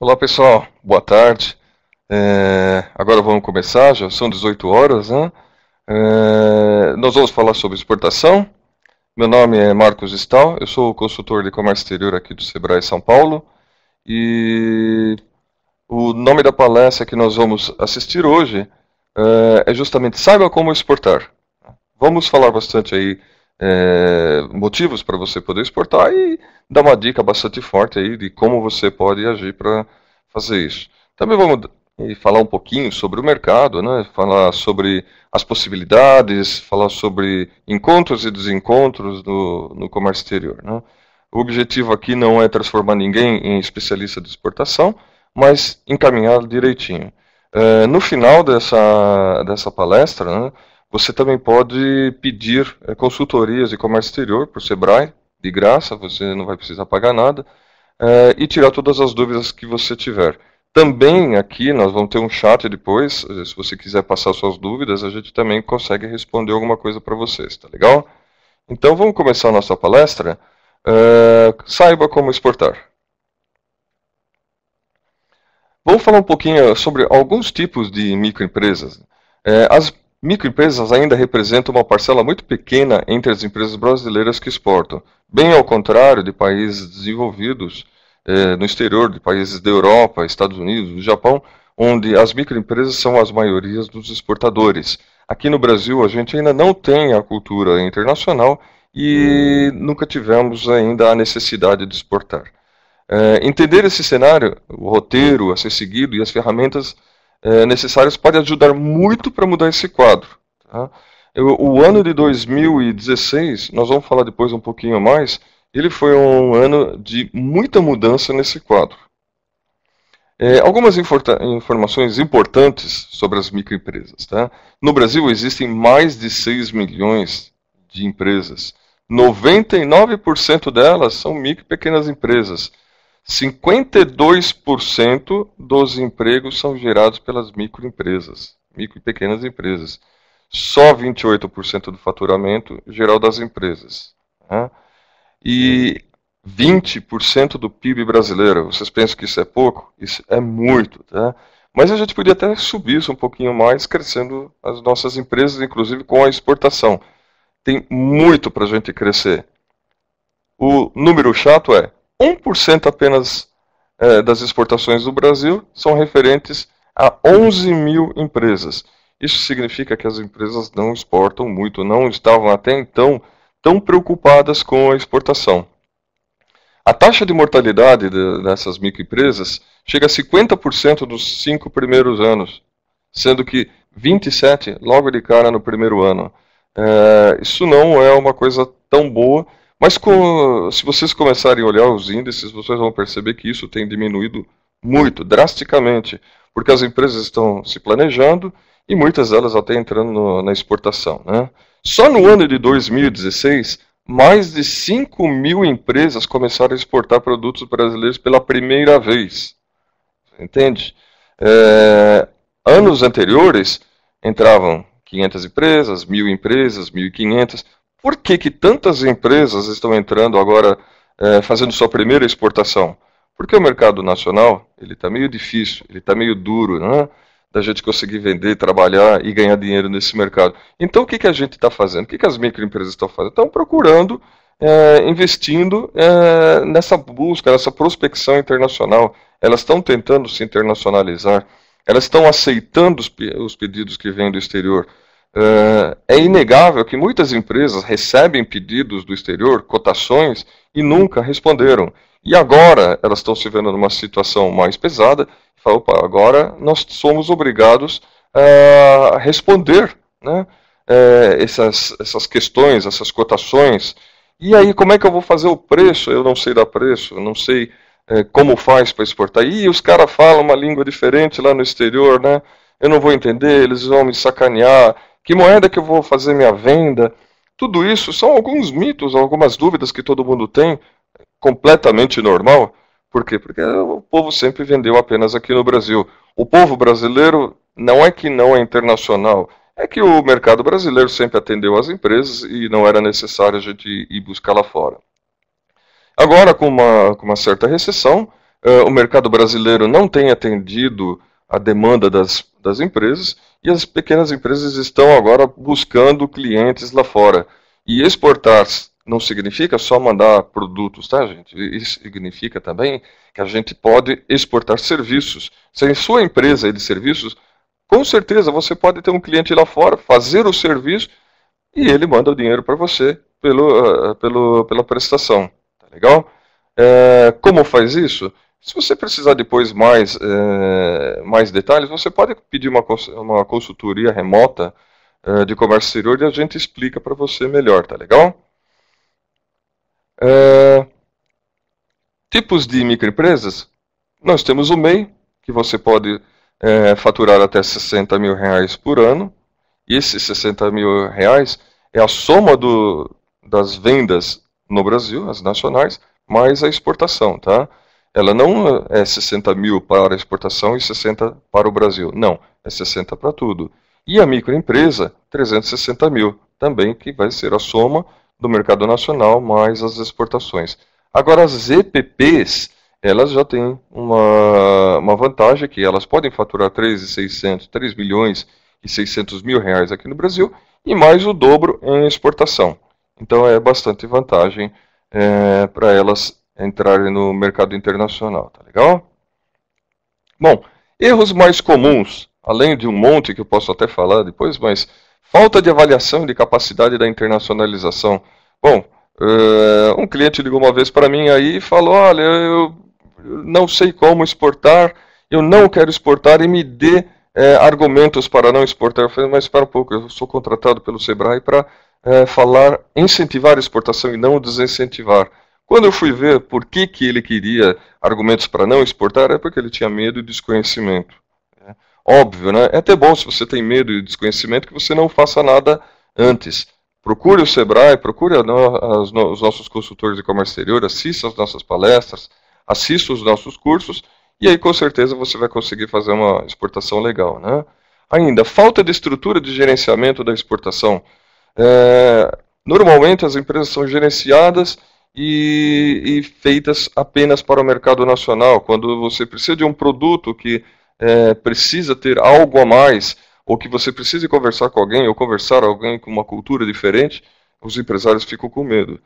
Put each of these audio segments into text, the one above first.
Olá pessoal, boa tarde. É, agora vamos começar, já são 18 horas. Né? É, nós vamos falar sobre exportação. Meu nome é Marcos Stal, eu sou consultor de comércio exterior aqui do Sebrae São Paulo. E o nome da palestra que nós vamos assistir hoje é, é justamente Saiba Como Exportar. Vamos falar bastante aí é, motivos para você poder exportar e dar uma dica bastante forte aí de como você pode agir para fazer isso. Também vamos falar um pouquinho sobre o mercado, né? falar sobre as possibilidades, falar sobre encontros e desencontros no, no comércio exterior. Né? O objetivo aqui não é transformar ninguém em especialista de exportação, mas encaminhar direitinho. É, no final dessa, dessa palestra, né, você também pode pedir é, consultorias de comércio exterior para o Sebrae, de graça, você não vai precisar pagar nada, é, e tirar todas as dúvidas que você tiver. Também aqui nós vamos ter um chat depois, eh, se você quiser passar suas dúvidas, a gente também consegue responder alguma coisa para vocês, tá legal? Então vamos começar a nossa palestra. saiba como exportar. Vou falar um pouquinho sobre alguns tipos de microempresas. Uh, as Microempresas ainda representam uma parcela muito pequena entre as empresas brasileiras que exportam, bem ao contrário de países desenvolvidos eh, no exterior, de países da Europa, Estados Unidos, do Japão, onde as microempresas são as maiorias dos exportadores. Aqui no Brasil, a gente ainda não tem a cultura internacional e nunca tivemos ainda a necessidade de exportar. Eh, entender esse cenário, o roteiro a ser seguido e as ferramentas é, necessárias pode ajudar muito para mudar esse quadro. Tá? Eu, o ano de 2016, nós vamos falar depois um pouquinho mais, ele foi um ano de muita mudança nesse quadro. É, algumas informações importantes sobre as microempresas. Tá? No Brasil existem mais de 6 milhões de empresas. 99% delas são micro e pequenas empresas. 52% dos empregos são gerados pelas microempresas, micro e pequenas empresas. Só 28% do faturamento geral das empresas. Né? E 20% do PIB brasileiro. Vocês pensam que isso é pouco? Isso é muito. Tá? Mas a gente podia até subir isso um pouquinho mais, crescendo as nossas empresas, inclusive com a exportação. Tem muito para a gente crescer. O número chato é 1% apenas é, das exportações do Brasil são referentes a 11 mil empresas. Isso significa que as empresas não exportam muito, não estavam até então tão preocupadas com a exportação. A taxa de mortalidade de, dessas microempresas chega a 50% nos cinco primeiros anos, sendo que 27% logo de cara no primeiro ano. É, isso não é uma coisa tão boa mas com, se vocês começarem a olhar os índices, vocês vão perceber que isso tem diminuído muito, drasticamente, porque as empresas estão se planejando e muitas delas até entrando no, na exportação. Né? Só no ano de 2016, mais de 5 mil empresas começaram a exportar produtos brasileiros pela primeira vez. Entende? É, anos anteriores, entravam 500 empresas, 1.000 empresas, 1.500, por que, que tantas empresas estão entrando agora é, fazendo sua primeira exportação? Porque o mercado nacional ele está meio difícil, ele está meio duro, né? da gente conseguir vender, trabalhar e ganhar dinheiro nesse mercado. Então o que, que a gente está fazendo? O que, que as microempresas estão fazendo? Estão procurando, é, investindo é, nessa busca, nessa prospecção internacional. Elas estão tentando se internacionalizar, elas estão aceitando os, os pedidos que vêm do exterior. É, é inegável que muitas empresas recebem pedidos do exterior, cotações, e nunca responderam. E agora elas estão se vendo numa situação mais pesada. E falam, opa, agora nós somos obrigados é, a responder né, é, essas, essas questões, essas cotações. E aí, como é que eu vou fazer o preço? Eu não sei dar preço, eu não sei como faz para exportar. E os caras falam uma língua diferente lá no exterior, né? Eu não vou entender, eles vão me sacanear que moeda que eu vou fazer minha venda. Tudo isso são alguns mitos, algumas dúvidas que todo mundo tem, completamente normal. Por quê? Porque o povo sempre vendeu apenas aqui no Brasil. O povo brasileiro não é que não é internacional, é que o mercado brasileiro sempre atendeu as empresas e não era necessário a gente ir buscar lá fora. Agora, com uma, com uma certa recessão, uh, o mercado brasileiro não tem atendido a demanda das, das empresas e as pequenas empresas estão agora buscando clientes lá fora. E exportar não significa só mandar produtos, tá, gente? Isso significa também que a gente pode exportar serviços. Se em sua empresa é de serviços, com certeza você pode ter um cliente lá fora, fazer o serviço e ele manda o dinheiro para você pelo, ah, pelo, pela prestação. Tá legal? É, como faz isso? Se você precisar depois mais, é, mais detalhes, você pode pedir uma, uma consultoria remota é, de comércio exterior e a gente explica para você melhor, tá legal? É, tipos de microempresas, nós temos o MEI, que você pode faturar até 60 mil reais por ano. E esses 60 mil reais é a soma do, das vendas no Brasil, as nacionais, mais a exportação, tá? Ela não é 60 mil para exportação e 60 para o Brasil. Não, é 60 para tudo. E a microempresa, 360 mil, também que vai ser a soma do mercado nacional mais as exportações. Agora, as EPPs, elas já têm uma, uma vantagem que elas podem faturar 3,600, 3 milhões e 600 mil reais aqui no Brasil e mais o dobro em exportação. Então é bastante vantagem é, para elas entrar no mercado internacional, tá legal? Bom, erros mais comuns, além de um monte que eu posso até falar depois, mas falta de avaliação de capacidade da internacionalização. Bom, uh, um cliente ligou uma vez para mim aí e falou, olha, eu não sei como exportar, eu não quero exportar e me dê é, argumentos para não exportar. Eu falei, mas espera um pouco, eu sou contratado pelo Sebrae para é, eh, falar, incentivar a exportação e não desincentivar. Quando eu fui ver por que, que ele queria argumentos para não exportar, é porque ele tinha medo e desconhecimento. É óbvio, né? É até bom se você tem medo e desconhecimento que você não faça nada antes. Procure o Sebrae, procure no, no, os nossos consultores de comércio exterior, assista as nossas palestras, assista os nossos cursos e aí com certeza você vai conseguir fazer uma exportação legal, né? Ainda, falta de estrutura de gerenciamento da exportação. É, normalmente as empresas são gerenciadas e, e feitas apenas para o mercado nacional. Quando você precisa de um produto que é, precisa ter algo a mais, ou que você precise conversar com alguém, ou conversar com alguém com uma cultura diferente, os empresários ficam com medo.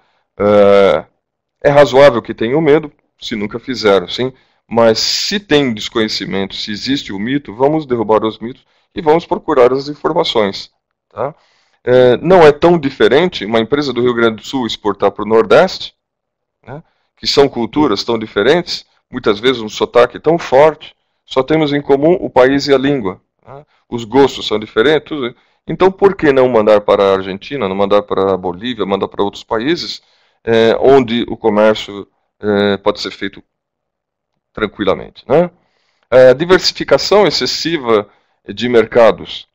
É, é razoável que tenham medo, se nunca fizeram, sim, mas se tem desconhecimento, se existe o mito, vamos derrubar os mitos e vamos procurar as informações. Tá? É, não é tão diferente uma empresa do Rio Grande do Sul exportar para o Nordeste né, que são culturas tão diferentes, muitas vezes um sotaque tão forte, só temos em comum o país e a língua. Né, os gostos são diferentes. Tudo. Então, por que não mandar para a Argentina, não mandar para a Bolívia, mandar para outros países é, onde o comércio é, pode ser feito tranquilamente? Né? É, diversificação excessiva de mercados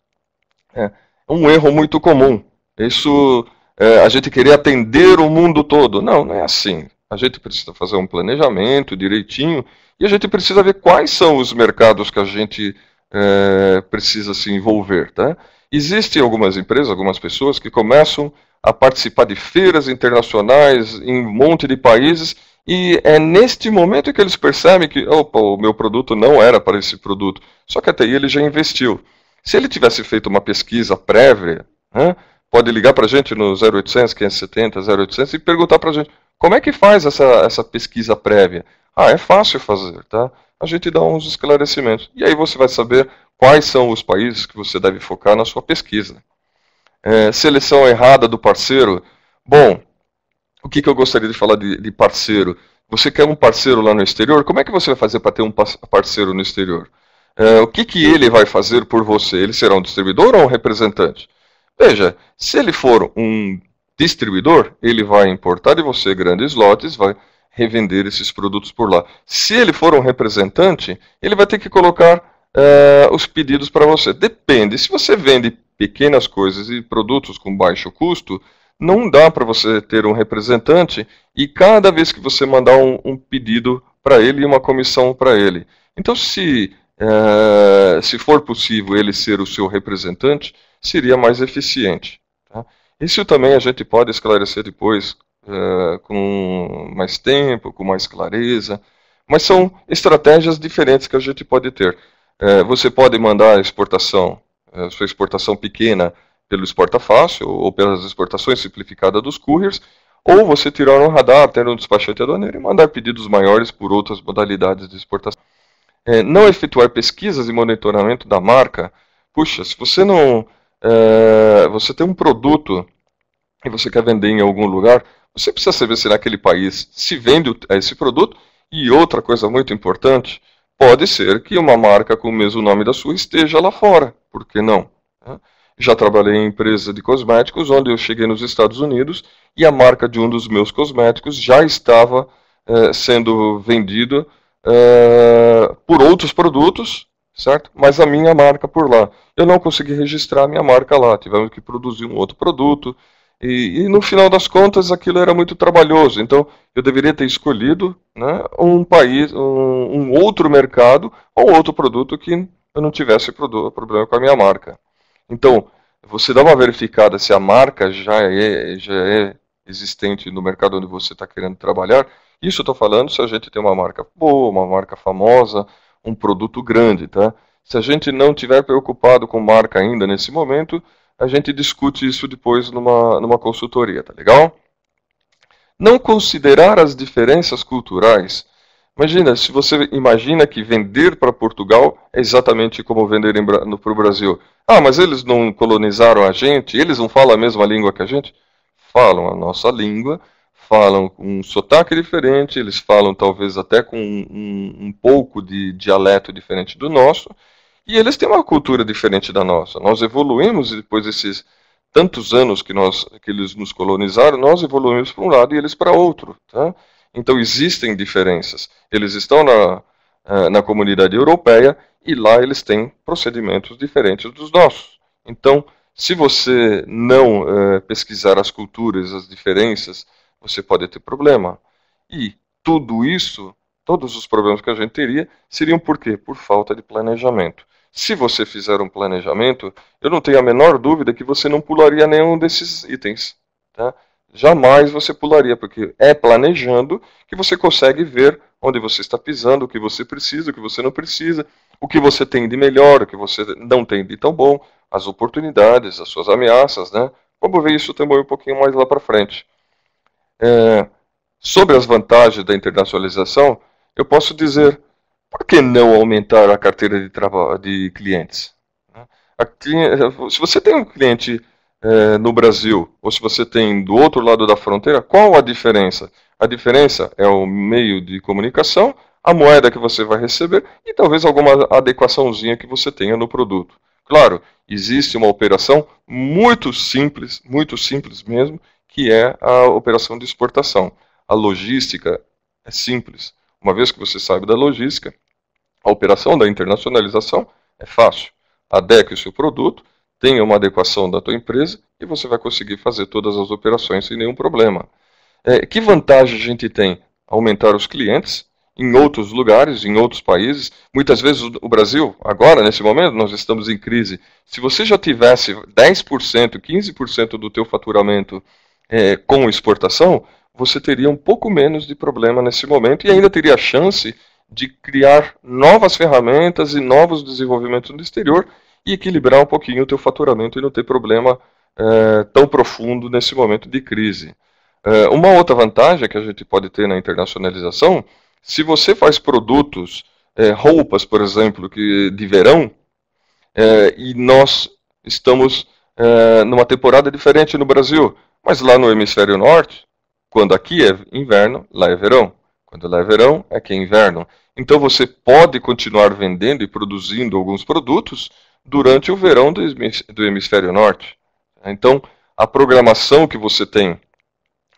é um erro muito comum. Isso é, a gente querer atender o mundo todo. Não, não é assim. A gente precisa fazer um planejamento direitinho e a gente precisa ver quais são os mercados que a gente é, precisa se envolver. Tá? Existem algumas empresas, algumas pessoas que começam a participar de feiras internacionais em um monte de países e é neste momento que eles percebem que opa, o meu produto não era para esse produto. Só que até aí ele já investiu. Se ele tivesse feito uma pesquisa prévia, né, pode ligar para a gente no 0800 570 0800 e perguntar para a gente como é que faz essa, essa pesquisa prévia? Ah, é fácil fazer, tá? A gente dá uns esclarecimentos. E aí você vai saber quais são os países que você deve focar na sua pesquisa. É, seleção errada do parceiro. Bom, o que, que eu gostaria de falar de, de parceiro? Você quer um parceiro lá no exterior? Como é que você vai fazer para ter um parceiro no exterior? É, o que, que ele vai fazer por você? Ele será um distribuidor ou um representante? Veja, se ele for um distribuidor, ele vai importar de você grandes lotes, vai revender esses produtos por lá. Se ele for um representante, ele vai ter que colocar uh, os pedidos para você. Depende. Se você vende pequenas coisas e produtos com baixo custo, não dá para você ter um representante e cada vez que você mandar um, um pedido para ele e uma comissão para ele. Então, se, uh, se for possível ele ser o seu representante, seria mais eficiente. Isso também a gente pode esclarecer depois uh, com mais tempo, com mais clareza, mas são estratégias diferentes que a gente pode ter. Uh, você pode mandar a exportação, é, sua exportação pequena pelo Exporta Fácil ou pelas exportações simplificadas dos couriers, ou você tirar um radar, ter um despachante aduaneiro e mandar pedidos maiores por outras modalidades de exportação. não efetuar pesquisas e monitoramento da marca. Puxa, se você não. você tem um produto e você quer vender em algum lugar, você precisa saber se naquele país se vende eh, esse produto. E outra coisa muito importante, pode ser que uma marca com o mesmo nome da sua esteja lá fora. Por que não? Já trabalhei em empresa de cosméticos, onde eu cheguei nos Estados Unidos e a marca de um dos meus cosméticos já estava eh, sendo vendido eh, por outros produtos, certo? Mas a minha marca por lá. Eu não consegui registrar a minha marca lá, tivemos que produzir um outro produto, e, e, no final das contas aquilo era muito trabalhoso. Então eu deveria ter escolhido né, um país, um, um outro mercado ou outro produto que eu não tivesse problema com a minha marca. Então você dá uma verificada se a marca já é, já é existente no mercado onde você está querendo trabalhar. Isso eu estou falando se a gente tem uma marca boa, uma marca famosa, um produto grande, tá? Se a gente não tiver preocupado com marca ainda nesse momento, a gente discute isso depois numa, numa consultoria, tá legal? Não considerar as diferenças culturais. Imagina, se você imagina que vender para Portugal é exatamente como vender para o Brasil. Ah, mas eles não colonizaram a gente, eles não falam a mesma língua que a gente? Falam a nossa língua, falam com um sotaque diferente, eles falam talvez até com um, um pouco de dialeto diferente do nosso, e eles têm uma cultura diferente da nossa. Nós evoluímos e depois desses tantos anos que, nós, que eles nos colonizaram, nós evoluímos para um lado e eles para outro. Tá? Então existem diferenças. Eles estão na, eh, na comunidade europeia e lá eles têm procedimentos diferentes dos nossos. Então, se você não é, pesquisar as culturas, as diferenças, você pode ter problema. E tudo isso Todos os problemas que a gente teria seriam por quê? Por falta de planejamento. Se você fizer um planejamento, eu não tenho a menor dúvida que você não pularia nenhum desses itens. Tá? Jamais você pularia, porque é planejando que você consegue ver onde você está pisando, o que você precisa, o que você não precisa, o que você tem de melhor, o que você não tem de tão bom, as oportunidades, as suas ameaças, né? Vamos ver isso também um pouquinho mais lá para frente. É, sobre as vantagens da internacionalização, eu posso dizer, por que não aumentar a carteira de, de clientes? A, se você tem um cliente é, no Brasil ou se você tem do outro lado da fronteira, qual a diferença? A diferença é o meio de comunicação, a moeda que você vai receber e talvez alguma adequaçãozinha que você tenha no produto. Claro, existe uma operação muito simples, muito simples mesmo, que é a operação de exportação. A logística é simples. Uma vez que você sabe da logística, a operação da internacionalização é fácil. Adeque o seu produto, tenha uma adequação da tua empresa e você vai conseguir fazer todas as operações sem nenhum problema. É, que vantagem a gente tem? Aumentar os clientes em outros lugares, em outros países. Muitas vezes o Brasil, agora, nesse momento, nós estamos em crise. Se você já tivesse 10%, 15% do teu faturamento é, com exportação, você teria um pouco menos de problema nesse momento e ainda teria a chance de criar novas ferramentas e novos desenvolvimentos no exterior e equilibrar um pouquinho o teu faturamento e não ter problema é, tão profundo nesse momento de crise. É, uma outra vantagem que a gente pode ter na internacionalização, se você faz produtos, é, roupas, por exemplo, que de verão, e nós estamos numa temporada diferente no Brasil, mas lá no hemisfério norte quando aqui é inverno, lá é verão. Quando lá é verão, aqui é, é inverno. Então você pode continuar vendendo e produzindo alguns produtos durante o verão do hemisfério norte. Então, a programação que você tem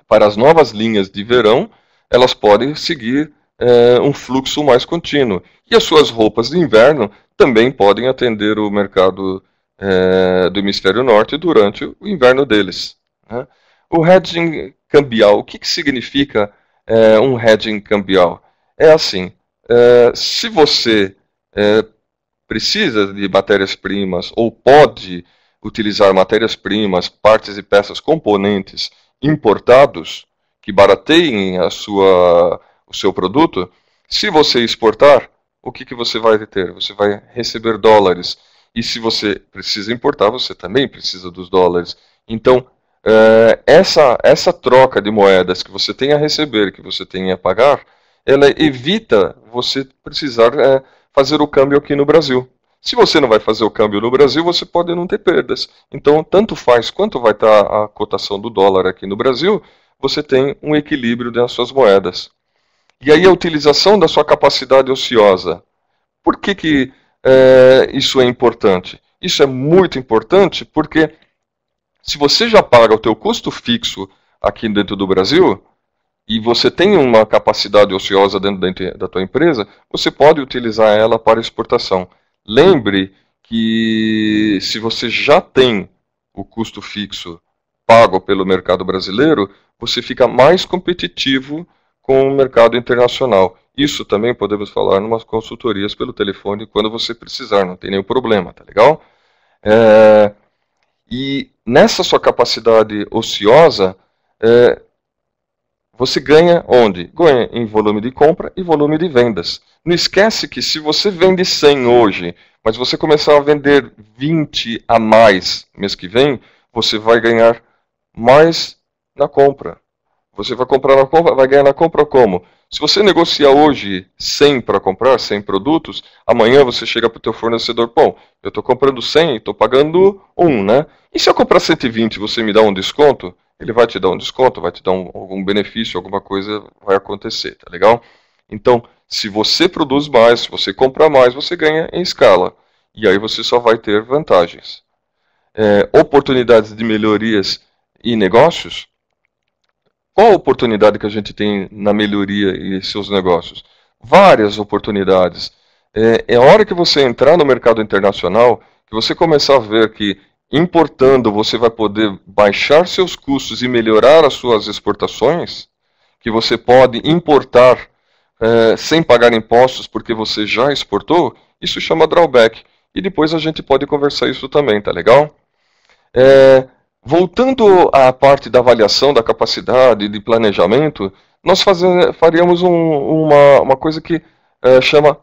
para as novas linhas de verão, elas podem seguir é, um fluxo mais contínuo. E as suas roupas de inverno também podem atender o mercado é, do hemisfério norte durante o inverno deles. Né? O hedging cambial. O que, que significa é, um hedging cambial? É assim: é, se você é, precisa de matérias-primas ou pode utilizar matérias-primas, partes e peças, componentes importados que barateiem a sua, o seu produto, se você exportar, o que, que você vai ter? Você vai receber dólares. E se você precisa importar, você também precisa dos dólares. Então, é, essa, essa troca de moedas que você tem a receber, que você tem a pagar, ela evita você precisar é, fazer o câmbio aqui no Brasil. Se você não vai fazer o câmbio no Brasil, você pode não ter perdas. Então, tanto faz quanto vai estar a cotação do dólar aqui no Brasil, você tem um equilíbrio das suas moedas. E aí a utilização da sua capacidade ociosa. Por que, que é, isso é importante? Isso é muito importante porque se você já paga o teu custo fixo aqui dentro do Brasil e você tem uma capacidade ociosa dentro da, da tua empresa, você pode utilizar ela para exportação. Lembre que se você já tem o custo fixo pago pelo mercado brasileiro, você fica mais competitivo com o mercado internacional. Isso também podemos falar em umas consultorias pelo telefone quando você precisar, não tem nenhum problema, tá legal? É, e nessa sua capacidade ociosa, é, você ganha onde? Ganha em volume de compra e volume de vendas. Não esquece que se você vende 100 hoje, mas você começar a vender 20 a mais mês que vem, você vai ganhar mais na compra. Você vai comprar na compra, vai ganhar na compra como? Se você negocia hoje 100 para comprar, 100 produtos, amanhã você chega para o teu fornecedor, Bom, eu estou comprando 100 e estou pagando 1, né? E se eu comprar 120 você me dá um desconto? Ele vai te dar um desconto, vai te dar um, algum benefício, alguma coisa vai acontecer, tá legal? Então, se você produz mais, se você comprar mais, você ganha em escala. E aí você só vai ter vantagens. É, oportunidades de melhorias e negócios, qual a oportunidade que a gente tem na melhoria e seus negócios? Várias oportunidades. É, é a hora que você entrar no mercado internacional que você começar a ver que importando você vai poder baixar seus custos e melhorar as suas exportações, que você pode importar é, sem pagar impostos porque você já exportou, isso chama drawback. E depois a gente pode conversar isso também, tá legal? É, Voltando à parte da avaliação da capacidade de planejamento, nós fazer, faríamos um, uma, uma coisa que é, chama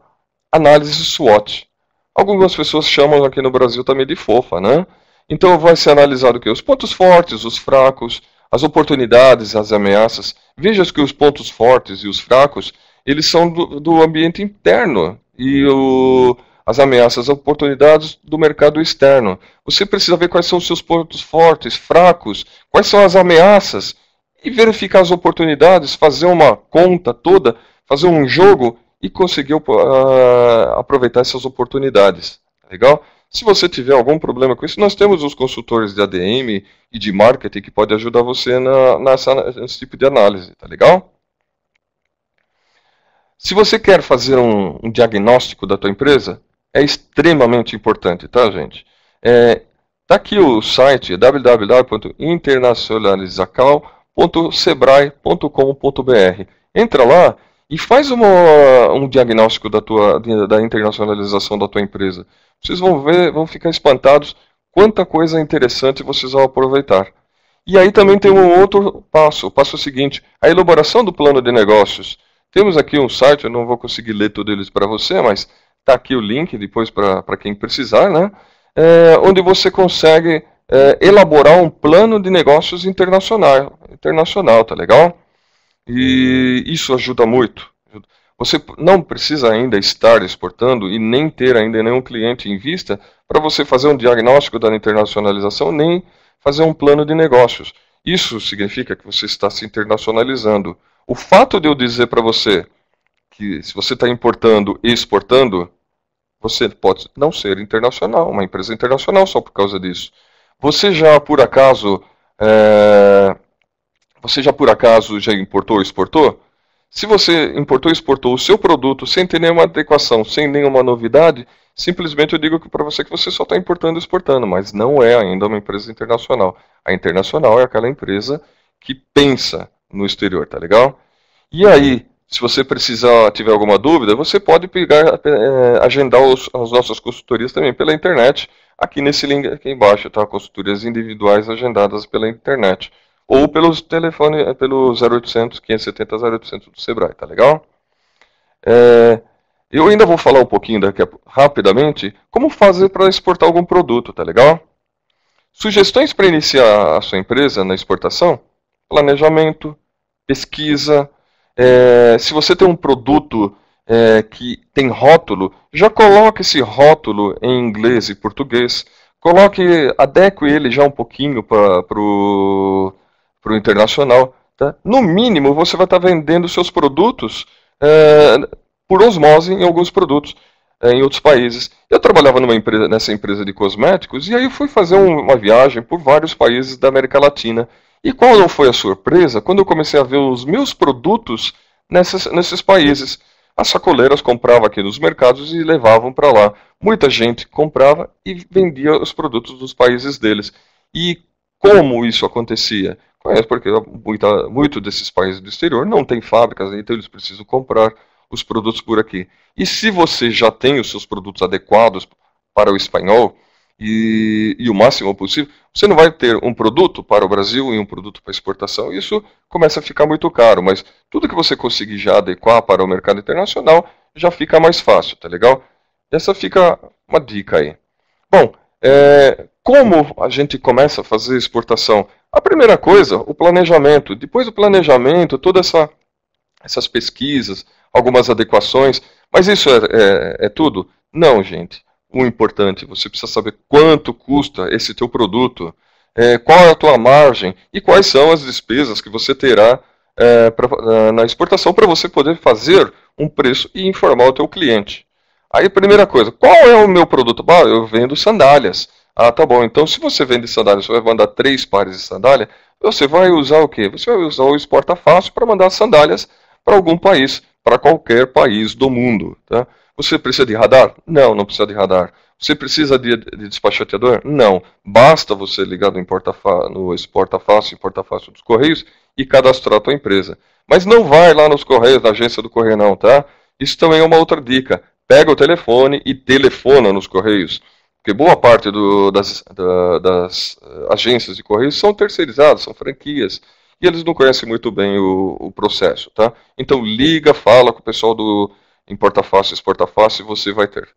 análise SWOT. Algumas pessoas chamam aqui no Brasil também de fofa, né? Então vai ser analisado o que? Os pontos fortes, os fracos, as oportunidades, as ameaças. Veja que os pontos fortes e os fracos, eles são do, do ambiente interno. E o, as ameaças, as oportunidades do mercado externo. Você precisa ver quais são os seus pontos fortes, fracos, quais são as ameaças e verificar as oportunidades, fazer uma conta toda, fazer um jogo e conseguir uh, aproveitar essas oportunidades. Tá legal? Se você tiver algum problema com isso, nós temos os consultores de ADM e de marketing que podem ajudar você na, nessa, nesse tipo de análise, tá legal? Se você quer fazer um, um diagnóstico da tua empresa, é extremamente importante, tá, gente? É, tá aqui o site www.internacionalizacal.sebrae.com.br. Entra lá e faz uma, um diagnóstico da tua da internacionalização da tua empresa. Vocês vão ver, vão ficar espantados quanta coisa interessante vocês vão aproveitar. E aí também tem um outro passo, o passo seguinte, a elaboração do plano de negócios. Temos aqui um site, eu não vou conseguir ler todos eles para você, mas Está aqui o link depois para quem precisar, né? É, onde você consegue é, elaborar um plano de negócios internacional, internacional, tá legal? E isso ajuda muito. Você não precisa ainda estar exportando e nem ter ainda nenhum cliente em vista para você fazer um diagnóstico da internacionalização, nem fazer um plano de negócios. Isso significa que você está se internacionalizando. O fato de eu dizer para você que se você está importando e exportando, você pode não ser internacional, uma empresa internacional só por causa disso. Você já por acaso é... você já por acaso já importou ou exportou? Se você importou ou exportou o seu produto sem ter nenhuma adequação, sem nenhuma novidade, simplesmente eu digo para você que você só está importando e exportando, mas não é ainda uma empresa internacional. A internacional é aquela empresa que pensa no exterior, tá legal? E aí, se você precisar, tiver alguma dúvida, você pode pegar, é, agendar os, as nossas consultorias também pela internet, aqui nesse link aqui embaixo, tá? Consultorias individuais agendadas pela internet. Ou é, pelo telefone, pelo 0800 570 0800 do Sebrae, tá legal? É, eu ainda vou falar um pouquinho daqui a, rapidamente como fazer para exportar algum produto, tá legal? Sugestões para iniciar a sua empresa na exportação? Planejamento, pesquisa, é, se você tem um produto é, que tem rótulo, já coloque esse rótulo em inglês e português. Coloque, adeque ele já um pouquinho para o internacional. Tá? No mínimo, você vai estar tá vendendo seus produtos é, por osmose em alguns produtos é, em outros países. Eu trabalhava numa empresa, nessa empresa de cosméticos e aí fui fazer um, uma viagem por vários países da América Latina. E qual não foi a surpresa quando eu comecei a ver os meus produtos nessas, nesses países? As sacoleiras compravam aqui nos mercados e levavam para lá. Muita gente comprava e vendia os produtos dos países deles. E como isso acontecia? Conhece porque muita, muito desses países do exterior não tem fábricas, então eles precisam comprar os produtos por aqui. E se você já tem os seus produtos adequados para o espanhol, e, e, o máximo possível. Você não vai ter um produto para o Brasil e um produto para exportação. Isso começa a ficar muito caro, mas tudo que você conseguir já adequar para o mercado internacional já fica mais fácil, tá legal? Essa fica uma dica aí. Bom, é, como a gente começa a fazer exportação? A primeira coisa, o planejamento. Depois do planejamento, todas essa, essas pesquisas, algumas adequações. Mas isso é, é, é tudo? Não, gente o importante. Você precisa saber quanto custa esse teu produto, é, qual é a tua margem e quais são as despesas que você terá é, pra, é, na exportação para você poder fazer um preço e informar o teu cliente. Aí, primeira coisa, qual é o meu produto? Bah, eu vendo sandálias. Ah, tá bom. Então, se você vende sandálias, você vai mandar três pares de sandália, você vai usar o quê? Você vai usar o Exporta Fácil para mandar sandálias para algum país, para qualquer país do mundo, tá? Você precisa de radar? Não, não precisa de radar. Você precisa de, de despachoteador? Não. Basta você ligar no, importa no exporta fácil, importa fácil dos Correios e cadastrar a tua empresa. Mas não vai lá nos Correios, na agência do Correio não, tá? Isso também é uma outra dica. Pega o telefone e telefona nos Correios. Porque boa parte do, das, da, das eh, agências de Correios são terceirizadas, são franquias e eles não conhecem muito bem o, o, processo, tá? Então liga, fala com o pessoal do, em exporta fácil, você vai ter.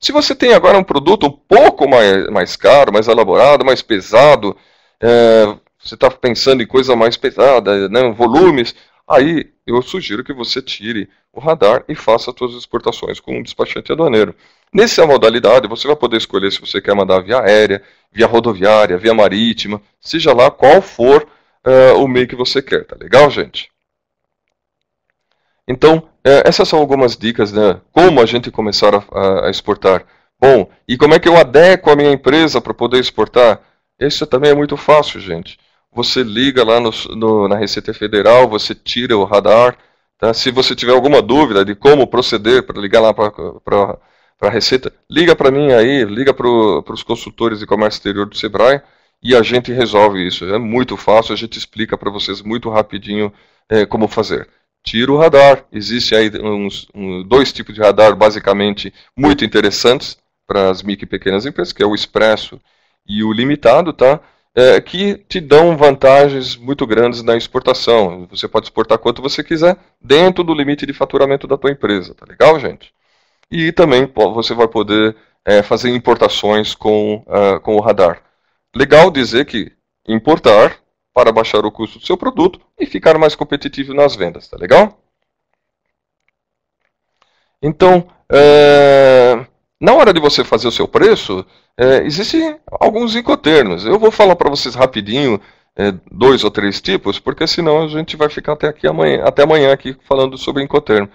Se você tem agora um produto um pouco mais, mais caro, mais elaborado, mais pesado, é, você está pensando em coisa mais pesada, né, volumes, aí eu sugiro que você tire o radar e faça suas exportações com um despachante aduaneiro. Nessa modalidade, você vai poder escolher se você quer mandar via aérea, via rodoviária, via marítima, seja lá qual for é, o meio que você quer, tá legal, gente? Então, é, essas são algumas dicas, né? Como a gente começar a, a exportar. Bom, e como é que eu adequo a minha empresa para poder exportar? Isso também é muito fácil, gente. Você liga lá no, no, na Receita Federal, você tira o radar. Tá? Se você tiver alguma dúvida de como proceder para ligar lá para a Receita, liga para mim aí, liga para os consultores de comércio exterior do Sebrae e a gente resolve isso. É muito fácil, a gente explica para vocês muito rapidinho é, como fazer tira o radar. Existe aí uns, um, dois tipos de radar basicamente muito interessantes para as micro e pequenas empresas, que é o expresso e o limitado, tá? É, que te dão vantagens muito grandes na exportação. Você pode exportar quanto você quiser dentro do limite de faturamento da tua empresa, tá legal, gente? E também pô, você vai poder é, fazer importações com, uh, com o radar. Legal dizer que importar para baixar o custo do seu produto e ficar mais competitivo nas vendas, tá legal? Então, é, na hora de você fazer o seu preço, é, existem alguns encoternos. Eu vou falar para vocês rapidinho é, dois ou três tipos, porque senão a gente vai ficar até, aqui amanhã, até amanhã aqui falando sobre incotermo.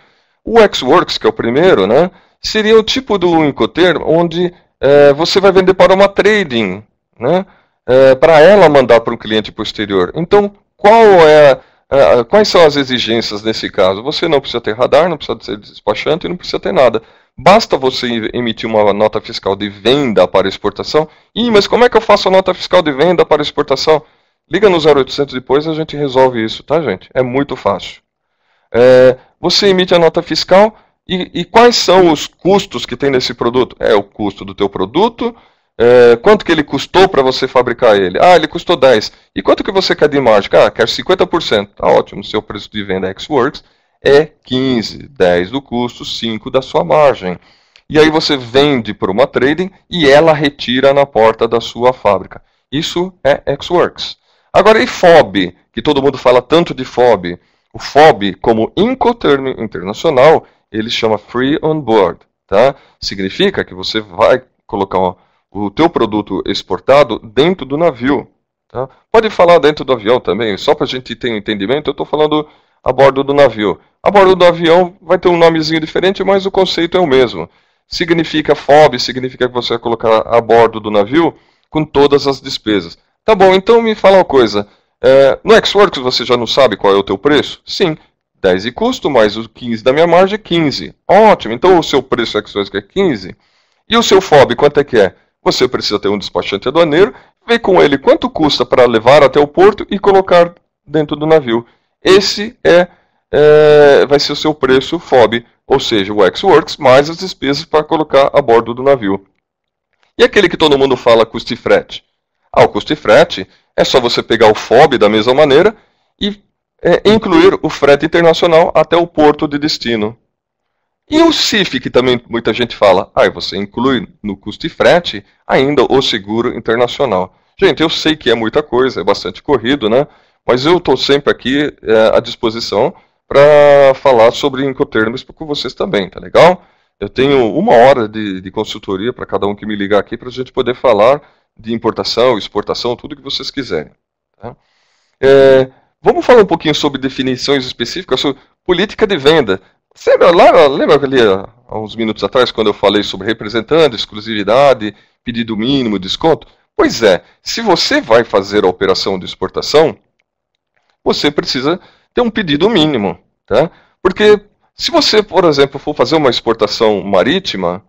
O Xworks, que é o primeiro, né, seria o tipo do incotermo onde é, você vai vender para uma trading. Né? é, eh, para ela mandar para um cliente posterior. Então, qual é, é, quais são as exigências nesse caso? Você não precisa ter radar, não precisa ser despachante, não precisa ter nada. Basta você emitir uma nota fiscal de venda para exportação. Ih, mas como é que eu faço a nota fiscal de venda para exportação? Liga no 0800 depois e a gente resolve isso, tá, gente? É muito fácil. É, você emite a nota fiscal e, e quais são os custos que tem nesse produto? É o custo do teu produto, é, quanto que ele custou para você fabricar ele? Ah, ele custou 10. E quanto que você quer de margem? Ah, quer 50%. Tá ótimo, seu preço de venda Xworks é 15, 10 do custo, 5 da sua margem. E aí você vende para uma trading e ela retira na porta da sua fábrica. Isso é Xworks. Agora, e FOB, que todo mundo fala tanto de FOB. O FOB, como Incoterm internacional, ele chama Free On Board. Tá? Significa que você vai colocar uma, o teu produto exportado dentro do navio. Tá? Pode falar dentro do avião também, só para a gente ter um entendimento, eu estou falando a bordo do navio. A bordo do avião vai ter um nomezinho diferente, mas o conceito é o mesmo. Significa FOB, significa que você vai colocar a bordo do navio com todas as despesas. Tá bom, então me fala uma coisa. É, no Xworks você já não sabe qual é o teu preço? Sim, 10 de custo, mais os 15 da minha margem é 15. Ótimo, então o seu preço Xworks é 15. E o seu FOB, quanto é que é? Você precisa ter um despachante aduaneiro, ver com ele quanto custa para levar até o porto e colocar dentro do navio. Esse é, é vai ser o seu preço FOB, ou seja, o ex-works mais as despesas para colocar a bordo do navio. E aquele que todo mundo fala custo e frete? Ah, o custo e frete é só você pegar o FOB da mesma maneira e é, incluir o frete internacional até o porto de destino. E o CIF, que também muita gente fala, aí ah, você inclui no custo de frete ainda o seguro internacional. Gente, eu sei que é muita coisa, é bastante corrido, né? Mas eu estou sempre aqui é, à disposição para falar sobre Incoterms com vocês também, tá legal? Eu tenho uma hora de, de consultoria para cada um que me ligar aqui para a gente poder falar de importação, exportação, tudo que vocês quiserem. Tá? É, vamos falar um pouquinho sobre definições específicas, sobre política de venda. Você lembra, lá, lembra ali, há uns minutos atrás, quando eu falei sobre representante, exclusividade, pedido mínimo, desconto? Pois é, se você vai fazer a operação de exportação, você precisa ter um pedido mínimo. Tá? Porque se você, por exemplo, for fazer uma exportação marítima,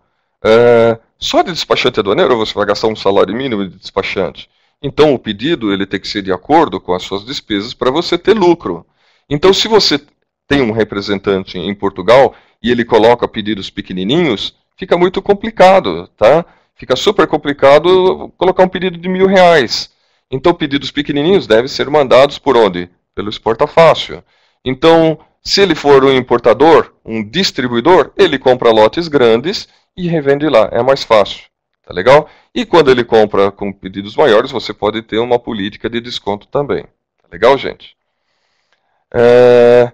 é, só de despachante aduaneiro você vai gastar um salário mínimo de despachante. Então o pedido ele tem que ser de acordo com as suas despesas para você ter lucro. Então se você tem um representante em Portugal e ele coloca pedidos pequenininhos, fica muito complicado, tá? Fica super complicado colocar um pedido de mil reais. Então, pedidos pequenininhos devem ser mandados por onde? Pelo Exporta Fácil. Então, se ele for um importador, um distribuidor, ele compra lotes grandes e revende lá. É mais fácil. Tá legal? E quando ele compra com pedidos maiores, você pode ter uma política de desconto também. Tá legal, gente? É...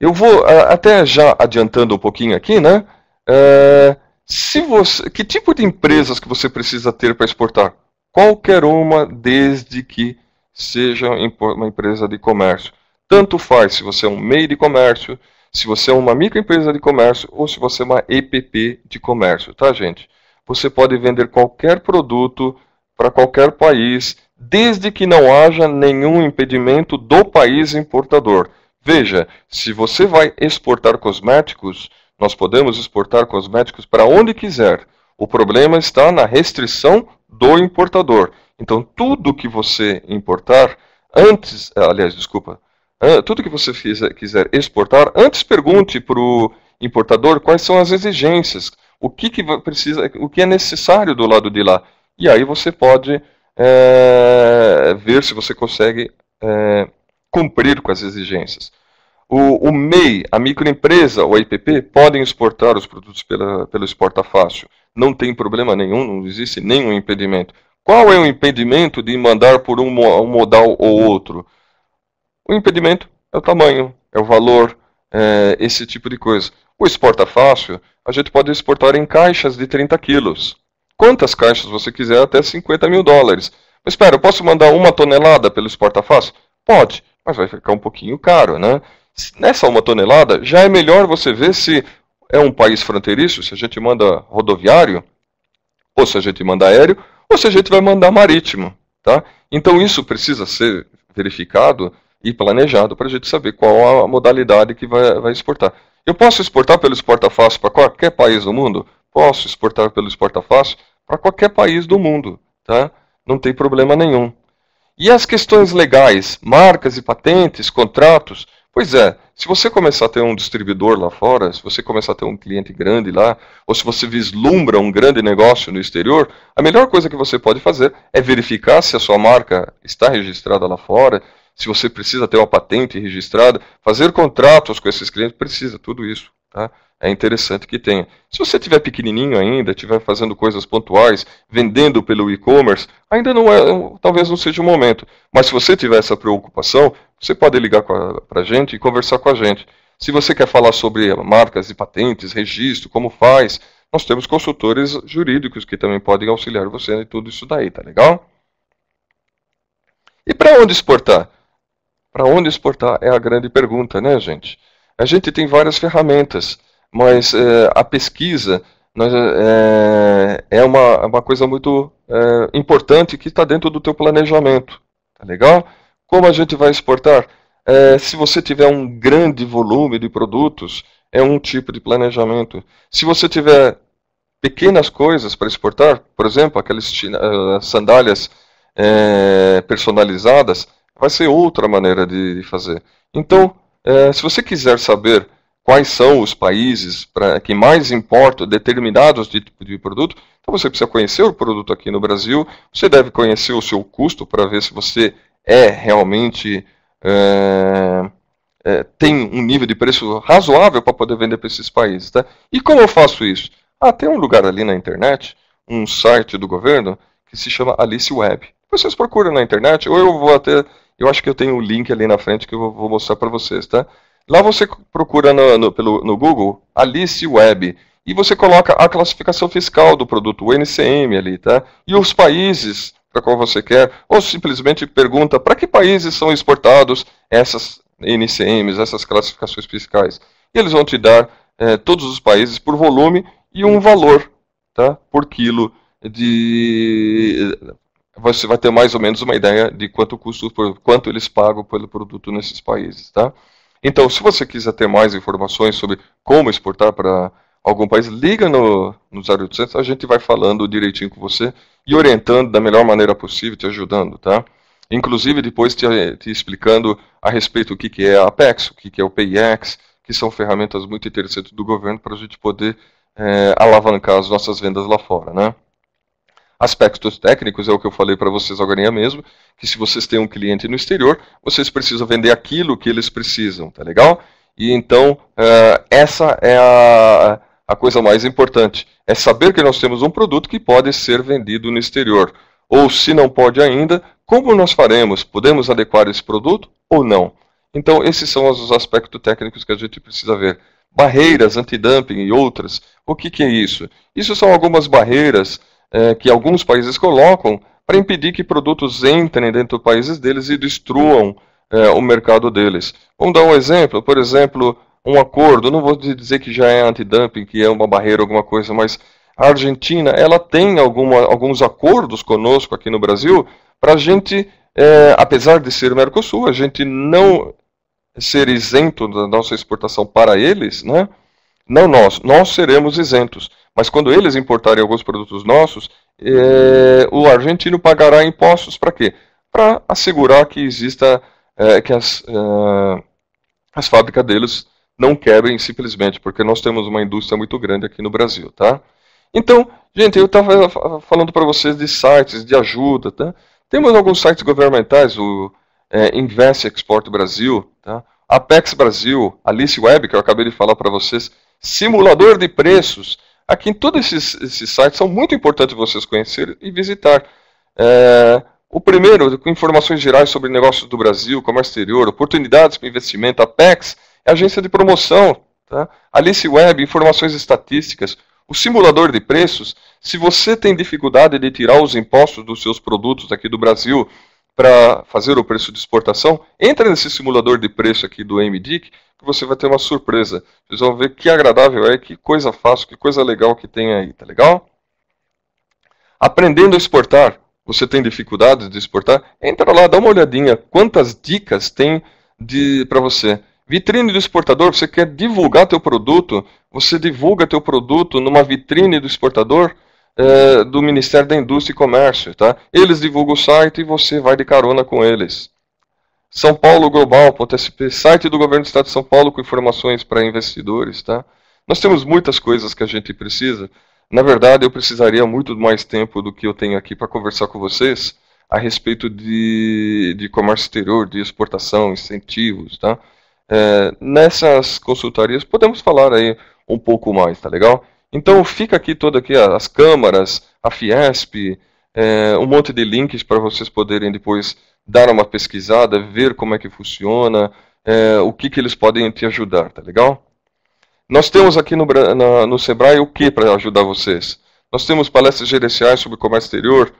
Eu vou ah, até já adiantando um pouquinho aqui, né? É, se você, que tipo de empresas que você precisa ter para exportar? Qualquer uma, desde que seja uma empresa de comércio. Tanto faz se você é um MEI de comércio, se você é uma microempresa de comércio ou se você é uma EPP de comércio, tá, gente? Você pode vender qualquer produto para qualquer país, desde que não haja nenhum impedimento do país importador. Veja, se você vai exportar cosméticos, nós podemos exportar cosméticos para onde quiser. O problema está na restrição do importador. Então, tudo que você importar antes, ah, aliás, desculpa, ah, tudo que você eh, quiser exportar, antes pergunte para o importador quais são as exigências, o que, que precisa, o que é necessário do lado de lá. E aí você pode é, ver se você consegue é, cumprir com as exigências. O, o MEI, a microempresa ou a IPP podem exportar os produtos pela, pelo Exporta Fácil. Não tem problema nenhum, não existe nenhum impedimento. Qual é o impedimento de mandar por um, um modal ou outro? O impedimento é o tamanho, é o valor, é, esse tipo de coisa. O exporta fácil, a gente pode exportar em caixas de 30 quilos. Quantas caixas você quiser, até 50 mil dólares. Mas espera, eu posso mandar uma tonelada pelo exporta fácil? Pode, mas vai ficar um pouquinho caro, né? Nessa uma tonelada, já é melhor você ver se é um país fronteiriço, se a gente manda rodoviário, ou se a gente manda aéreo, ou se a gente vai mandar marítimo, tá? Então isso precisa ser verificado e planejado para a gente saber qual a modalidade que vai, vai exportar. Eu posso exportar pelo Exporta Fácil para qualquer país do mundo? Posso exportar pelo Exporta Fácil para qualquer país do mundo, tá? Não tem problema nenhum. E as questões legais, marcas e patentes, contratos? Pois é, se você começar a ter um distribuidor lá fora, se você começar a ter um cliente grande lá, ou se você vislumbra um grande negócio no exterior, a melhor coisa que você pode fazer é verificar se a sua marca está registrada lá fora, se você precisa ter uma patente registrada, fazer contratos com esses clientes, precisa, tudo isso. Tá? é interessante que tenha. Se você tiver pequenininho ainda, estiver fazendo coisas pontuais, vendendo pelo e-commerce, ainda não é, talvez não seja o momento. Mas se você tiver essa preocupação, você pode ligar para a gente e conversar com a gente. Se você quer falar sobre marcas e patentes, registro, como faz, nós temos consultores jurídicos que também podem auxiliar você em tudo isso daí, tá legal? E para onde exportar? Para onde exportar é a grande pergunta, né, gente? A gente tem várias ferramentas mas é, a pesquisa nós, é, é uma, uma coisa muito é, importante que está dentro do teu planejamento. Tá legal? Como a gente vai exportar? É, se você tiver um grande volume de produtos, é um tipo de planejamento. Se você tiver pequenas coisas para exportar, por exemplo, aquelas ah, sandálias é, personalizadas, vai ser outra maneira de, de fazer. Então, é, se você quiser saber quais são os países para que mais importam determinados tipos de produto. Então você precisa conhecer o produto aqui no Brasil, você deve conhecer o seu custo para ver se você é realmente é, é, tem um nível de preço razoável para poder vender para esses países. Tá? E como eu faço isso? Ah, tem um lugar ali na internet, um site do governo, que se chama Alice Web. Vocês procuram na internet, ou eu vou até. Eu acho que eu tenho o um link ali na frente que eu vou mostrar para vocês, tá? Lá você procura no, no, pelo, no Google Alice Web e você coloca a classificação fiscal do produto, o NCM ali, tá? E os países para qual você quer, ou simplesmente pergunta para que países são exportados essas NCMs, essas classificações fiscais. E eles vão te dar é, todos os países por volume e um valor tá? por quilo de. Você vai ter mais ou menos uma ideia de quanto custo, quanto eles pagam pelo produto nesses países. Tá? Então, se você quiser ter mais informações sobre como exportar para algum país, liga no, no 0800, a gente vai falando direitinho com você e orientando da melhor maneira possível, te ajudando, tá? Inclusive, depois te, te explicando a respeito do que, que é a Apex, o que, que é o PIX, que são ferramentas muito interessantes do governo para a gente poder é, alavancar as nossas vendas lá fora, né? Aspectos técnicos é o que eu falei para vocês agora mesmo, que se vocês têm um cliente no exterior, vocês precisam vender aquilo que eles precisam, tá legal? E então, uh, essa é a, a coisa mais importante, é saber que nós temos um produto que pode ser vendido no exterior. Ou se não pode ainda, como nós faremos? Podemos adequar esse produto ou não? Então, esses são os aspectos técnicos que a gente precisa ver. Barreiras, antidumping e outras. O que, que é isso? Isso são algumas barreiras é, que alguns países colocam para impedir que produtos entrem dentro dos países deles e destruam é, o mercado deles. Vamos dar um exemplo, por exemplo, um acordo, não vou dizer que já é antidumping, que é uma barreira, alguma coisa, mas a Argentina ela tem alguma, alguns acordos conosco aqui no Brasil para a gente, é, apesar de ser Mercosul, a gente não ser isento da nossa exportação para eles, né? Não nós, nós seremos isentos. Mas quando eles importarem alguns produtos nossos, é, o argentino pagará impostos para quê? Para assegurar que exista é, que as, é, as fábricas deles não quebrem simplesmente, porque nós temos uma indústria muito grande aqui no Brasil, tá? Então, gente, eu estava falando para vocês de sites de ajuda, tá? Temos alguns sites governamentais, o é, Invest Export Brasil, tá? Apex Brasil, Alice Web, que eu acabei de falar para vocês, simulador de preços. Aqui em todos esses, esses sites são muito importantes vocês conhecerem e visitar. É, o primeiro, com informações gerais sobre negócios do Brasil, comércio exterior, oportunidades para investimento, Apex, é agência de promoção, tá? Alice Web, informações estatísticas, o simulador de preços. Se você tem dificuldade de tirar os impostos dos seus produtos aqui do Brasil, para fazer o preço de exportação, entra nesse simulador de preço aqui do MDIC, que você vai ter uma surpresa. Vocês vão ver que agradável é, que coisa fácil, que coisa legal que tem aí, tá legal? Aprendendo a exportar, você tem dificuldades de exportar? Entra lá, dá uma olhadinha, quantas dicas tem para você. Vitrine do exportador, você quer divulgar teu produto, você divulga teu produto numa vitrine do exportador, é, do Ministério da Indústria e Comércio. Tá? Eles divulgam o site e você vai de carona com eles. São Paulo Global.sp, site do governo do estado de São Paulo com informações para investidores. Tá? Nós temos muitas coisas que a gente precisa. Na verdade, eu precisaria muito mais tempo do que eu tenho aqui para conversar com vocês a respeito de, de comércio exterior, de exportação, incentivos, tá? É, nessas consultarias podemos falar aí um pouco mais, tá legal? Então fica aqui toda aqui as câmaras, a Fiesp, é, um monte de links para vocês poderem depois dar uma pesquisada, ver como é que funciona, é, o que, que eles podem te ajudar, tá legal? Nós temos aqui no, na, no Sebrae o que para ajudar vocês? Nós temos palestras gerenciais sobre comércio exterior,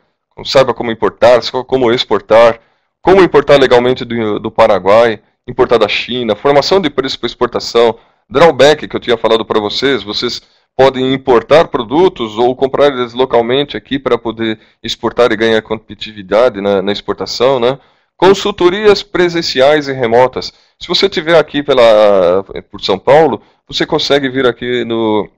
saiba como importar, como exportar, como importar legalmente do, do Paraguai, importar da China, formação de preço para exportação, drawback que eu tinha falado para vocês, vocês podem importar produtos ou comprar eles localmente aqui para poder exportar e ganhar competitividade na, na exportação, né? Consultorias presenciais e remotas. Se você estiver aqui pela, eh, por São Paulo, você consegue vir aqui no,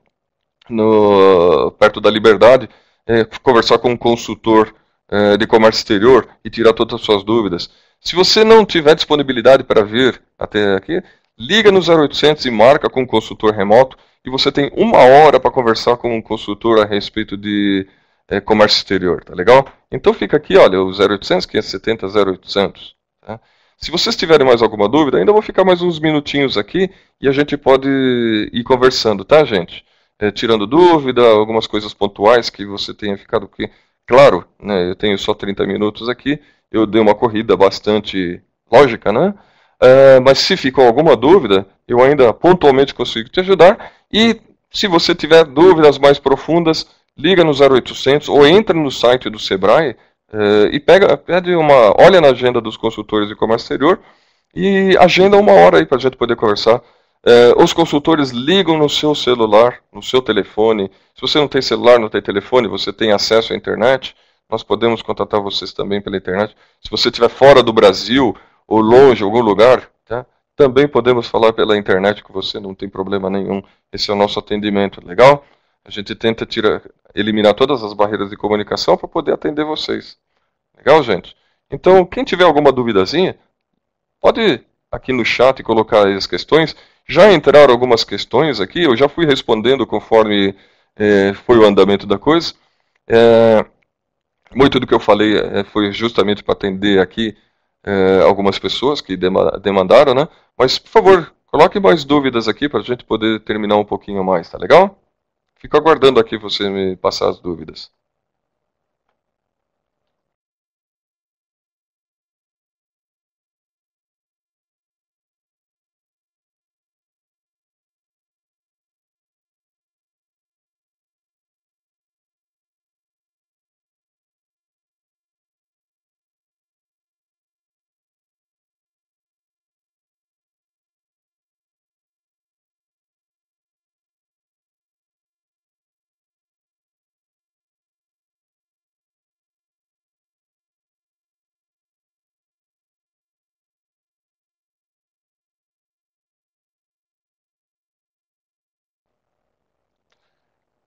no perto da Liberdade, é, conversar com um consultor é, de comércio exterior e tirar todas as suas dúvidas. Se você não tiver disponibilidade para vir até aqui, liga no 0800 e marca com um consultor remoto e você tem uma hora para conversar com um consultor a respeito de é, comércio exterior, tá legal? Então fica aqui, olha, o 0800 570 0800. Tá? Se vocês tiverem mais alguma dúvida, ainda vou ficar mais uns minutinhos aqui e a gente pode ir conversando, tá, gente? É, tirando dúvida, algumas coisas pontuais que você tenha ficado aqui. Claro, né, eu tenho só 30 minutos aqui, eu dei uma corrida bastante lógica, né? Ah, mas se ficou alguma dúvida, eu ainda pontualmente consigo te ajudar. E se você tiver dúvidas mais profundas, liga no 0800 ou entra no site do Sebrae uh, e pega, pede uma olha na agenda dos consultores de comércio exterior e agenda uma hora aí para a gente poder conversar. Uh, os consultores ligam no seu celular, no seu telefone. Se você não tem celular, não tem telefone, você tem acesso à internet. Nós podemos contatar vocês também pela internet. Se você estiver fora do Brasil, ou longe, algum lugar, tá? Também podemos falar pela internet com você, não tem problema nenhum. Esse é o nosso atendimento, legal? A gente tenta tirar, eliminar todas as barreiras de comunicação para poder atender vocês. Legal, gente? Então, quem tiver alguma duvidazinha, pode aqui no chat colocar as questões. Já entraram algumas questões aqui, eu já fui respondendo conforme é, foi o andamento da coisa. É, muito do que eu falei é, foi justamente para atender aqui é, algumas pessoas que demandaram, né? Mas, por favor, coloque mais dúvidas aqui para a gente poder terminar um pouquinho mais, tá legal? Fico aguardando aqui você me passar as dúvidas.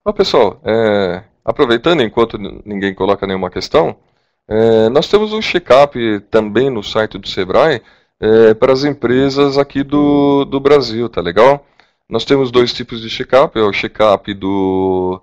Bom, pessoal, é, aproveitando enquanto ninguém coloca nenhuma questão, é, nós temos um check-up também no site do Sebrae é, para as empresas aqui do, do Brasil, tá legal? Nós temos dois tipos de check-up, é o check-up do,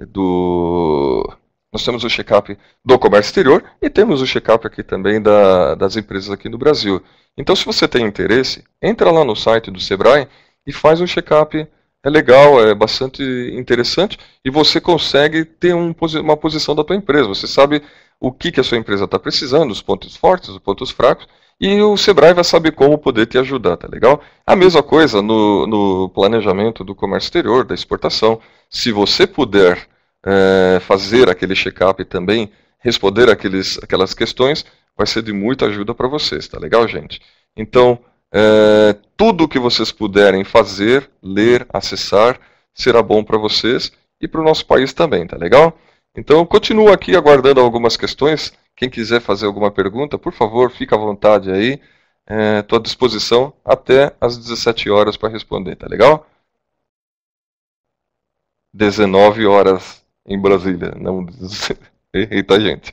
do... Nós temos o check-up do comércio exterior e temos o check-up aqui também da, das empresas aqui no Brasil. Então, se você tem interesse, entra lá no site do Sebrae e faz um check-up é legal, é bastante interessante e você consegue ter um, uma posição da tua empresa. Você sabe o que, que a sua empresa está precisando, os pontos fortes, os pontos fracos, e o Sebrae vai saber como poder te ajudar, tá legal? A mesma coisa no, no planejamento do comércio exterior, da exportação. Se você puder é, fazer aquele check-up também, responder aqueles, aquelas questões, vai ser de muita ajuda para vocês, tá legal, gente? Então, é, tudo o que vocês puderem fazer, ler, acessar, será bom para vocês e para o nosso país também, tá legal? Então, continuo aqui aguardando algumas questões. Quem quiser fazer alguma pergunta, por favor, fique à vontade aí. Estou é, à disposição até às 17 horas para responder, tá legal? 19 horas em Brasília. Não, Eita tá, gente?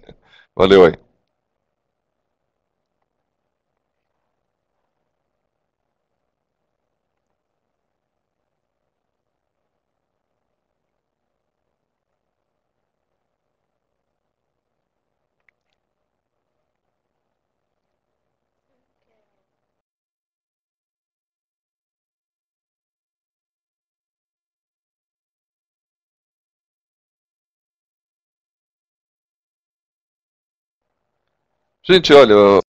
Valeu aí. Gente, olha,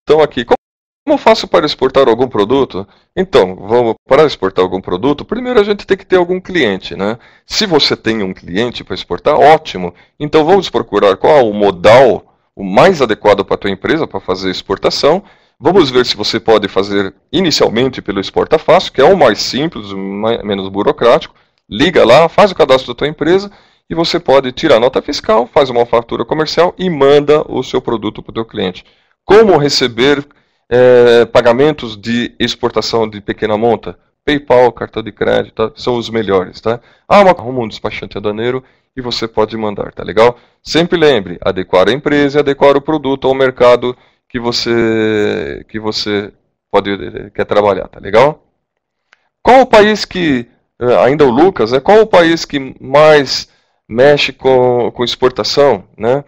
estão aqui, como faço para exportar algum produto? Então, vamos para exportar algum produto, primeiro a gente tem que ter algum cliente, né? Se você tem um cliente para exportar, ótimo. Então vamos procurar qual o modal o mais adequado para a tua empresa para fazer exportação. Vamos ver se você pode fazer inicialmente pelo Exporta Fácil, que é o mais simples, mais, menos burocrático. Liga lá, faz o cadastro da tua empresa e você pode tirar a nota fiscal, faz uma fatura comercial e manda o seu produto para o teu cliente. Como receber é, pagamentos de exportação de pequena monta? PayPal, cartão de crédito, tá? são os melhores, tá? Ah, arruma um despachante aduaneiro e você pode mandar, tá legal? Sempre lembre, adequar a empresa e adequar o produto ao mercado que você que você pode quer trabalhar, tá legal? Qual o país que eh, ainda o Lucas, né? Qual o país que mais mexe com, com exportação, né?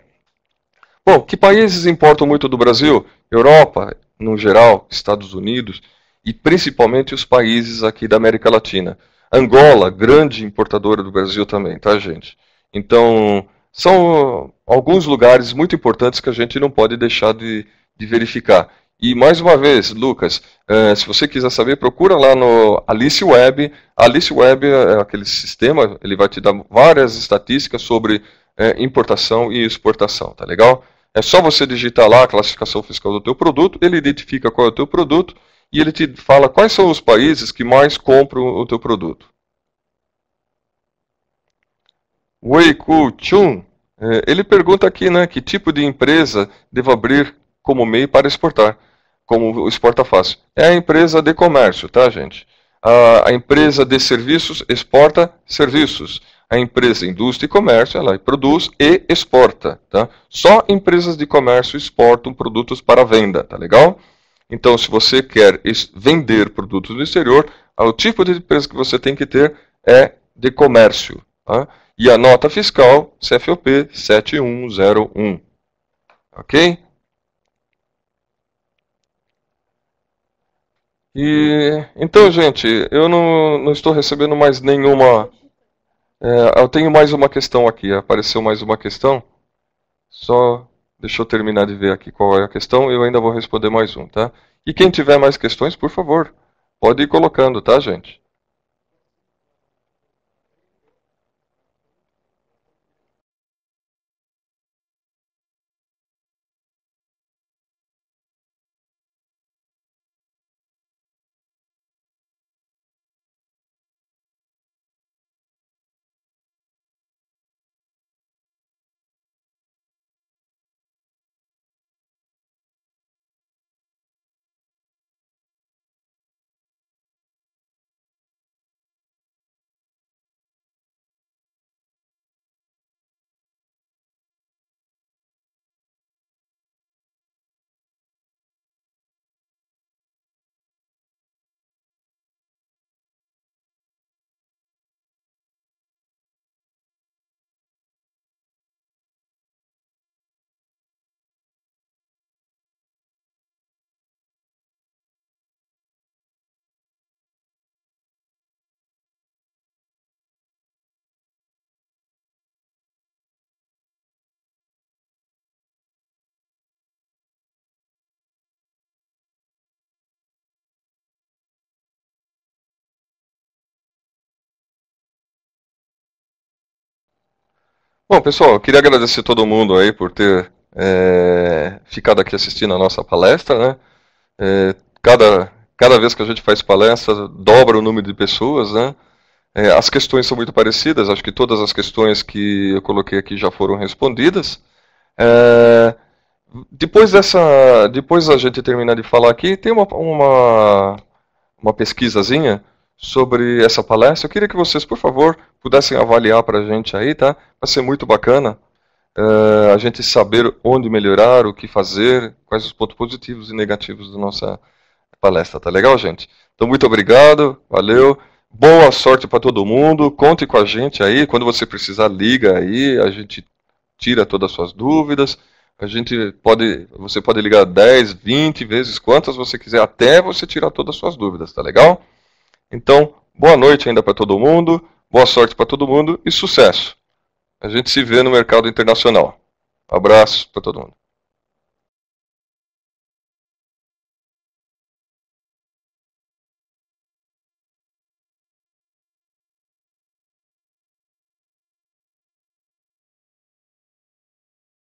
Bom, que países importam muito do Brasil? Europa, no geral, Estados Unidos e principalmente os países aqui da América Latina. Angola, grande importadora do Brasil também, tá, gente? Então, são alguns lugares muito importantes que a gente não pode deixar de, de verificar. E mais uma vez, Lucas, eh, se você quiser saber, procura lá no Alice Web. Alice Web é aquele sistema, ele vai te dar várias estatísticas sobre eh, importação e exportação, tá legal? É só você digitar lá a classificação fiscal do teu produto, ele identifica qual é o teu produto e ele te fala quais são os países que mais compram o teu produto. Wei Ku Chun, eh, ele pergunta aqui, né, que tipo de empresa devo abrir como MEI para exportar como o exporta fácil. É a empresa de comércio, tá, gente? A, a empresa de serviços exporta serviços. A empresa indústria e comércio, ela produz e exporta, tá? Só empresas de comércio exportam produtos para venda, tá legal? Então, se você quer vender produtos no exterior, o tipo de empresa que você tem que ter é de comércio. Tá? E a nota fiscal, CFOP 7101. Ok? E então, gente, eu não, não estou recebendo mais nenhuma. É, eu tenho mais uma questão aqui. Apareceu mais uma questão. Só deixa eu terminar de ver aqui qual é a questão. Eu ainda vou responder mais um, tá? E quem tiver mais questões, por favor, pode ir colocando, tá, gente? Bom, pessoal, queria agradecer todo mundo aí por ter é, ficado aqui assistindo a nossa palestra, né? É, cada, cada vez que a gente faz palestra, dobra o número de pessoas, né? É, as questões são muito parecidas, acho que todas as questões que eu coloquei aqui já foram respondidas. É, depois dessa, depois da gente terminar de falar aqui, tem uma, uma, uma pesquisazinha sobre essa palestra. Eu queria que vocês, por favor, pudessem avaliar para a gente aí, tá? Vai ser muito bacana uh, a gente saber onde melhorar, o que fazer, quais os pontos positivos e negativos da nossa palestra, tá legal, gente? Então, muito obrigado, valeu, boa sorte para todo mundo, conte com a gente aí, quando você precisar, liga aí, a gente tira todas as suas dúvidas, a gente pode, você pode ligar 10, 20 vezes, quantas você quiser, até você tirar todas as suas dúvidas, tá legal? Então, boa noite ainda para todo mundo. Boa sorte para todo mundo e sucesso. A gente se vê no mercado internacional. Abraço para todo mundo.